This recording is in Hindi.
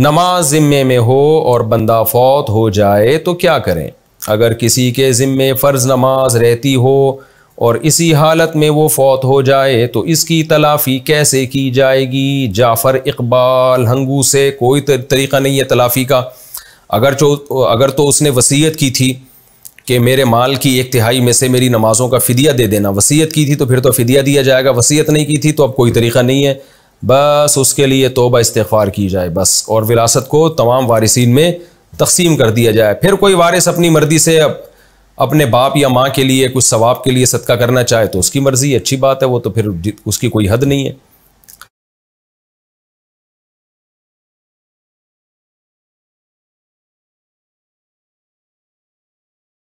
नमाज ज़िम्मे में हो और बंदा फौत हो जाए तो क्या करें अगर किसी के ज़िम्मे फ़र्ज़ नमाज रहती हो और इसी हालत में वो फौत हो जाए तो इसकी तलाफ़ी कैसे की जाएगी जाफ़र इकबाल हंगू से कोई तरीक़ा नहीं है तलाफ़ी का अगर जो अगर तो उसने वसीयत की थी कि मेरे माल की एक तिहाई में से मेरी नमाज़ों का फ़दिया दे देना वसीयत की थी तो फिर तो फ़दिया दिया जाएगा वसीयत नहीं की थी तो अब कोई तरीक़ा नहीं है बस उसके लिए तोबा इस्तफार की जाए बस और विरासत को तमाम वारिसीन में तकसीम कर दिया जाए फिर कोई वारिस अपनी मर्ज़ी से अप, अपने बाप या माँ के लिए कुछ सवाब के लिए सदका करना चाहे तो उसकी मर्ज़ी अच्छी बात है वो तो फिर उसकी कोई हद नहीं है